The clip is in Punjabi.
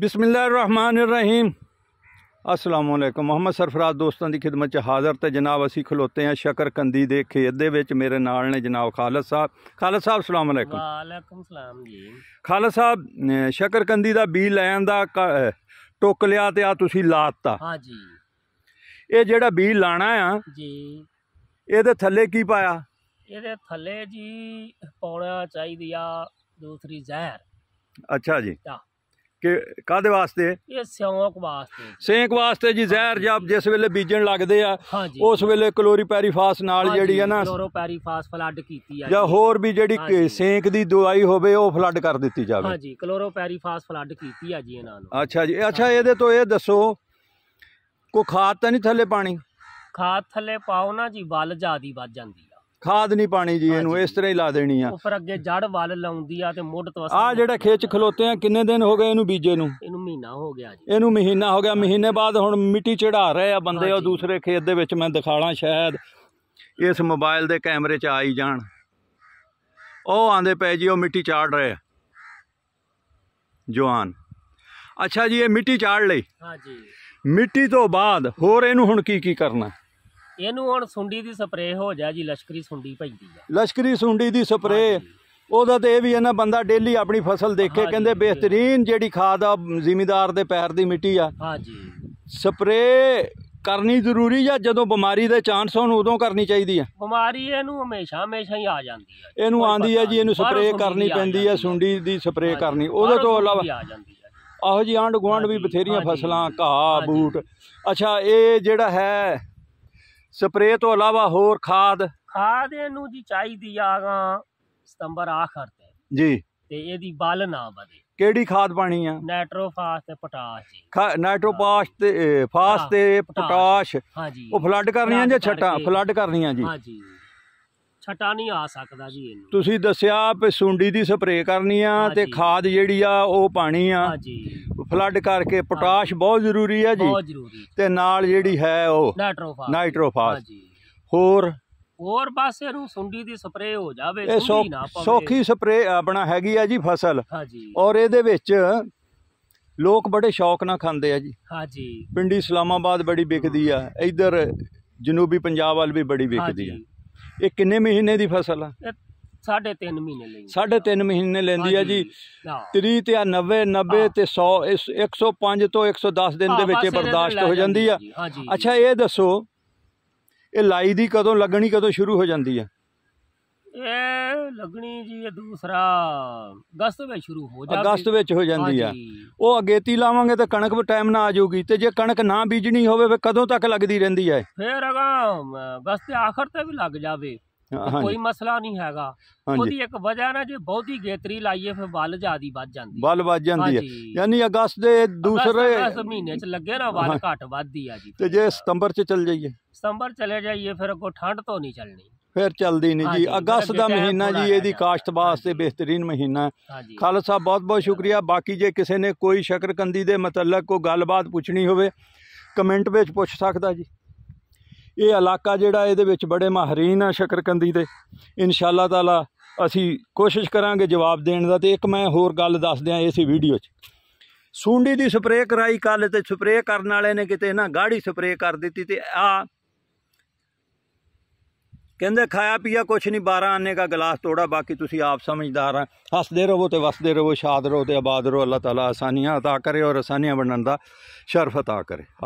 ਬਿਸਮਿਲ੍ਲਾਹਿਰਰਹਿਮਾਨਿਰਰਹੀਮ ਅਸਲਾਮ ਅਲੈਕਮ ਮੁਹੰਮਦ ਸਰਫਰਾਜ਼ ਦੋਸਤਾਂ ਦੀ ਖਿਦਮਤ 'ਚ ਹਾਜ਼ਰ ਤੇ ਜਨਾਬ ਅਸੀਂ ਖਲੋਤੇ ਆ ਸ਼ਕਰ ਕੰਦੀ ਦੇ ਖੇਤ ਦੇ ਵਿੱਚ ਮੇਰੇ ਨਾਲ ਨੇ ਜਨਾਬ ਖਾਲਸ ਸਾਹਿਬ ਖਾਲਸ ਸਾਹਿਬ ਸਲਾਮ ਅਲੈਕਮ ਵਾਲੇਕਮ ਸਲਾਮ ਜੀ ਖਾਲਸ ਸਾਹਿਬ ਸ਼ਕਰ ਕੰਦੀ ਦਾ ਬੀਜ ਲੈਣ ਦਾ ਟੁੱਕ ਲਿਆ ਤੇ ਆ ਤੁਸੀਂ ਲਾਤਾ ਹਾਂ ਜੀ ਇਹ ਜਿਹੜਾ ਬੀਜ ਲਾਣਾ ਆ ਜੀ ਇਹਦੇ ਥੱਲੇ ਕੀ ਪਾਇਆ ਇਹਦੇ ਥੱਲੇ ਜੀ ਪੌੜਾ ਚਾਹੀਦੀ ਆ ਦੂਸਰੀ ਜ਼ਹਿਰ ਅੱਛਾ ਜੀ ਹਾਂ ਕਿ ਕਾਦੇ ਵਾਸਤੇ ਇਹ ਸਿਉਂਕ ਵਾਸਤੇ ਸੇਂਕ ਵਾਸਤੇ ਜੀ ਜ਼ਹਿਰ ਜਬ ਜਿਸ ਵੇਲੇ ਬੀਜਣ ਲੱਗਦੇ ਆ ਉਸ ਵੇਲੇ ਕਲੋਰੀਪੈਰੀਫਾਸ ਨਾਲ ਜਿਹੜੀ ਹੈ ਨਾ ਕਲੋਰੋਪੈਰੀਫਾਸ ਫਲੱਡ ਕੀਤੀ ਆ ਜਾਂ ਹੋਰ ਵੀ ਜਿਹੜੀ ਕਿ ਦੀ ਦਵਾਈ ਹੋਵੇ ਉਹ ਫਲੱਡ ਕਰ ਦਿੱਤੀ ਜਾਵੇ ਹਾਂਜੀ ਕਲੋਰੋਪੈਰੀਫਾਸ ਫਲੱਡ ਕੀਤੀ ਆ ਜੀ ਇਹਨਾਂ ਨੂੰ ਅੱਛਾ ਜੀ ਅੱਛਾ ਇਹਦੇ ਤੋਂ ਇਹ ਦੱਸੋ ਕੋ ਖਾਦ ਤਾਂ ਨਹੀਂ ਥੱਲੇ ਪਾਣੀ ਖਾਦ ਥੱਲੇ ਪਾਉ ਨਾ ਜੀ ਵੱਲ ਜਾਦੀ ਵੱਜ ਜਾਂਦੀ ਖਾਦ ਨਹੀਂ ਪਾਣੀ ਜੀ ਇਹਨੂੰ ਇਸ ਤਰ੍ਹਾਂ ਹੀ ਲਾ ਦੇਣੀ ਆ ਉੱਪਰ ਅੱਗੇ ਜੜ ਵੱਲ ਲਾਉਂਦੀ ਆ ਤੇ ਮੁੱਢ ਤੋਂ ਆ ਜਿਹੜਾ ਖੇਚ ਖਲੋਤੇ ਆ ਕਿੰਨੇ ਦਿਨ ਹੋ ਗਏ ਇਹਨੂੰ ਬੀਜੇ ਨੂੰ ਇਹਨੂੰ ਮਹੀਨਾ ਹੋ ਗਿਆ ਜੀ ਇਹਨੂੰ ਮਹੀਨਾ ਹੋ ਗਿਆ ਮਹੀਨੇ ਬਾਅਦ ਹੁਣ ਮਿੱਟੀ ਚੜਾ ਰਹੇ ਆ ਬੰਦੇ ਉਹ ਦੂਸਰੇ ਖੇਤ ਦੇ ਵਿੱਚ ਮੈਂ ਦਿਖਾਣਾ ਸ਼ਾਇਦ ਇਸ ਮੋਬਾਈਲ ਦੇ ਕੈਮਰੇ 'ਚ ਆਈ ਜਾਣ ਉਹ ਆਂਦੇ ਪਏ ਜੀ ਉਹ ਮਿੱਟੀ ਚਾੜ ਰਹੇ ਆ ਜਵਾਨ ਅੱਛਾ ਜੀ ਇਹ ਮਿੱਟੀ ਚਾੜ ਲਈ ਹਾਂ ਜੀ ਮਿੱਟੀ ਤੋਂ ਬਾਅਦ ਹੋਰ ਇਹਨੂੰ ਹੁਣ ਕੀ ਕੀ ਕਰਨਾ ਇਹਨੂੰ ਹੁਣ ਸੁੰਡੀ ਦੀ ਸਪਰੇਅ ਹੋ ਜਾ ਜੀ ਲਸ਼ਕਰੀ ਸੁੰਡੀ ਪੈਂਦੀ ਆ ਲਸ਼ਕਰੀ ਸੁੰਡੀ ਦੀ ਸਪਰੇਅ ਉਹਦਾ ਤੇ ਇਹ ਵੀ ਇਹਨਾਂ ਬੰਦਾ ਡੇਲੀ ਆਪਣੀ ਫਸਲ ਦੇਖੇ ਕਹਿੰਦੇ ਬਿਹਤਰੀਨ ਜਿਹੜੀ ਖਾਦ ਆ ਜ਼ਿਮੀਦਾਰ ਦੇ ਪੈਰ ਦੀ ਮਿੱਟੀ ਆ ਹਾਂਜੀ ਸਪਰੇਅ ਕਰਨੀ ਜ਼ਰੂਰੀ ਜਾਂ ਜਦੋਂ ਬਿਮਾਰੀ ਦੇ ਚਾਂਸ ਹੋਣ ਉਦੋਂ ਕਰਨੀ ਚਾਹੀਦੀ ਆ ਬਿਮਾਰੀ ਇਹਨੂੰ ਹਮੇਸ਼ਾ ਹਮੇਸ਼ਾ ਹੀ ਆ ਜਾਂਦੀ ਹੈ ਇਹਨੂੰ ਆਂਦੀ ਹੈ ਜੀ ਇਹਨੂੰ ਸਪਰੇਅ ਕਰਨੀ ਪੈਂਦੀ ਹੈ ਸੁੰਡੀ ਦੀ ਸਪਰੇਅ ਕਰਨੀ ਉਹਦੇ ਤੋਂ ਇਲਾਵਾ ਆਹੋ ਜੀ ਆਂਡ ਗੁਆਂਡ ਵੀ ਬਥੇਰੀਆਂ ਫਸਲਾਂ ਘਾਹ ਬੂਟ ਅੱਛਾ ਇਹ ਜਿਹੜਾ ਹੈ ਸਪਰੇਅ ਤੋਂ ਇਲਾਵਾ ਹੋਰ ਖਾਦ ਖਾਦ ਇਹਨੂੰ ਜੀ ਚਾਹੀਦੀ ਆਗਾ ਸਤੰਬਰ ਆਖਰ ਤੇ ਜੀ ਤੇ ਇਹਦੀ ਬਲ ਨਾ ਵਧੇ ਕਿਹੜੀ ਖਾਦ ਪਾਣੀ ਆ ਨਾਈਟ੍ਰੋਫਾਸ ਤੇ ਪੋਟਾਸ਼ ਜੀ ਨਾਈਟ੍ਰੋਫਾਸ ਤੇ ਫਾਸ ਤੇ ਪੋਟਾਸ਼ ਹਾਂਜੀ ਉਹ ਫਲੱਡ ਕਰਨੀਆਂ ਜਾਂ ਛਟਾ ਫਲੱਡ ਕਰਨੀਆਂ ਜੀ ਹਾਂਜੀ ਛਟਾ ਨਹੀਂ ਆ ਸਕਦਾ ਜੀ ਇਹਨੂੰ ਤੁਸੀਂ ਦੱਸਿਆ ਵੀ ਸੁੰਡੀ ਦੀ ਸਪਰੇਅ ਕਰਨੀ ਆ ਤੇ ਖਾਦ ਜਿਹੜੀ ਆ ਉਹ ਪਾਣੀ ਆ ਹਾਂਜੀ ਫਲੱਡ ਕਰਕੇ ਪੋਟਾਸ਼ ਬਹੁਤ ਜ਼ਰੂਰੀ ਹੈ ਜੀ ਬਹੁਤ ਜ਼ਰੂਰੀ ਤੇ ਨਾਲ ਜਿਹੜੀ ਹੈ ਉਹ ਨਾਈਟ੍ਰੋਫਾਸ ਨਾਈਟ੍ਰੋਫਾਸ ਹੋਰ ਹੋਰ ਬਸ ਇਹਨੂੰ ਸੁੰਡੀ ਦੀ ਸਪਰੇ ਹੋ ਜਾਵੇ ਸੁੰਡੀ ਨਾ ਪਵੇ ਸਪਰੇ ਆਪਣਾ ਹੈਗੀ ਆ ਜੀ ਫਸਲ ਔਰ ਇਹਦੇ ਵਿੱਚ ਲੋਕ ਬੜੇ ਸ਼ੌਕ ਨਾਲ ਖਾਂਦੇ ਆ ਜੀ ਹਾਂਜੀ ਪਿੰਡੀ ਸਲਾਮਾਬਾਦ ਬੜੀ ਵਿਕਦੀ ਆ ਇੱਧਰ ਜਨੂਬੀ ਪੰਜਾਬ ਵਾਲ ਵੀ ਬੜੀ ਵਿਕਦੀ ਆ ਇਹ ਕਿੰਨੇ ਮਹੀਨੇ ਦੀ ਫਸਲ ਆ ਸਾਢੇ 3 ਮਹੀਨੇ ਲਈ ਸਾਢੇ 3 ਮਹੀਨੇ ਲੈਂਦੀ ਹੈ ਜੀ 30 ਤੇ 90 90 ਤੇ 100 ਇਸ 105 ਤੋਂ 110 ਦਿਨ ਦੇ ਵਿੱਚ ਬਰਦਾਸ਼ਤ ਹੋ ਜਾਂਦੀ ਆ ਅੱਛਾ ਇਹ ਦੱਸੋ ਇਹ ਲਾਈ ਦੀ ਕਦੋਂ ਲੱਗਣੀ ਕਦੋਂ ਸ਼ੁਰੂ ਹੋ ਜਾਂਦੀ ਆ ਇਹ ਲੱਗਣੀ ਜੀ ਇਹ ਦੂਸਰਾ ਅਗਸਤ ਵਿੱਚ ਸ਼ੁਰੂ ਹੋ ਜਾਂਦੀ ਅਗਸਤ ਵਿੱਚ ਹੋ ਜਾਂਦੀ ਆ ਉਹ ਅਗੇਤੀ ਲਾਵਾਂਗੇ ਤਾਂ ਕਣਕ ਵੀ ਟਾਈਮ ਨਾਲ ਆ ਜਾਊਗੀ ਤੇ ਜੇ ਕਣਕ ਨਾ ਬੀਜਣੀ ਹੋਵੇ ਫਿਰ ਕਦੋਂ ਤੱਕ ਲੱਗਦੀ ਰਹਿੰਦੀ ਹੈ ਫੇਰ ਅਗਾ ਅਗਸਤ ਆਖਰ ਤੇ ਵੀ ਲੱਗ ਜਾਵੇ ਕੋਈ ਮਸਲਾ ਨਹੀਂ ਹੈਗਾ ਉਹਦੀ ਇੱਕ ਵਜ੍ਹਾ ਨਾ ਜੇ ਬਹੁਤੀ ਗੇਤਰੀ ਲਾਈਏ ਫਿਰ ਵੱਲ ਜਿਆਦੀ ਵੱਧ ਜਾਂਦੀ ਵੱਲ ਵੱਜ ਜਾਂਦੀ ਹੈ ਯਾਨੀ ਅਗਸਤ ਦੇ ਦੂਸਰੇ ਅਗਸਤ- ਮਹੀਨੇ ਚ ਲੱਗੇ ਨਾ ਵੱਲ ਘਟ ਵੱਧਦੀ ਆ ਜੀ ਤੇ ਜੇ ਸਤੰਬਰ ਚ ਚੱਲ ਜਾਈਏ ਸਤੰਬਰ ਚਲੇ ਜਾਈਏ ਫਿਰ ਕੋ ਠੰਡ ਤੋਂ ਨਹੀਂ ਚੱਲਣੀ ਫਿਰ ਚੱਲਦੀ ਨਹੀਂ ਜੀ ਅਗਸਤ ਦਾ ਮਹੀਨਾ ਜੀ ਇਹਦੀ ਕਾਸ਼ਤ ਵਾਸਤੇ ਬਿਹਤਰੀਨ ਮਹੀਨਾ ਹੈ। ਖਾਲਸਾ ਬਹੁਤ ਬਹੁਤ ਸ਼ੁਕਰੀਆ ਬਾਕੀ ਜੇ ਕਿਸੇ ਨੇ ਕੋਈ ਸ਼ਕਰਕੰਦੀ ਦੇ ਮਤਲਬ ਕੋ ਗੱਲਬਾਤ ਪੁੱਛਣੀ ਹੋਵੇ ਕਮੈਂਟ ਵਿੱਚ ਪੁੱਛ ਸਕਦਾ ਜੀ ਇਹ ਇਲਾਕਾ ਜਿਹੜਾ ਇਹਦੇ ਵਿੱਚ ਬੜੇ ਮਾਹਰੀਨ ਆ ਸ਼ਕਰਕੰਦੀ ਦੇ ਇਨਸ਼ਾਅੱਲਾ ਤਾਲਾ ਅਸੀਂ ਕੋਸ਼ਿਸ਼ ਕਰਾਂਗੇ ਜਵਾਬ ਦੇਣ ਦਾ ਤੇ ਇੱਕ ਮੈਂ ਹੋਰ ਗੱਲ ਦੱਸ ਦਿਆਂ ਇਸ ਵੀਡੀਓ 'ਚ ਸੁੰਡੀ ਦੀ ਸਪਰੇਅ ਕਰਾਈ ਕੱਲ ਤੇ ਸਪਰੇਅ ਕਰਨ ਵਾਲੇ ਨੇ ਕਿਤੇ ਨਾ ਗਾੜੀ ਸਪਰੇਅ ਕਰ ਦਿੱਤੀ ਤੇ ਆ ਕਹਿੰਦੇ ਖਾਇਆ ਪੀਆ ਕੁਛ ਨਹੀਂ 12 ਆਨੇ ਦਾ ਗਲਾਸ ਤੋੜਾ ਬਾਕੀ ਤੁਸੀਂ ਆਪ ਸਮਝਦਾਰ ਆ ਹੱਸਦੇ ਰਹੋ ਤੇ ਵਸਦੇ ਰਹੋ ਸ਼ਾਦ ਰਹੋ ਤੇ ਆਬਾਦ ਰਹੋ ਅੱਲਾਹ ਤਾਲਾ ਆਸਾਨੀਆਂ عطا ਕਰੇ ਔਰ ਆਸਾਨੀਆਂ ਬਣਨ ਦਾ ਸ਼ਰਫ عطا ਕਰੇ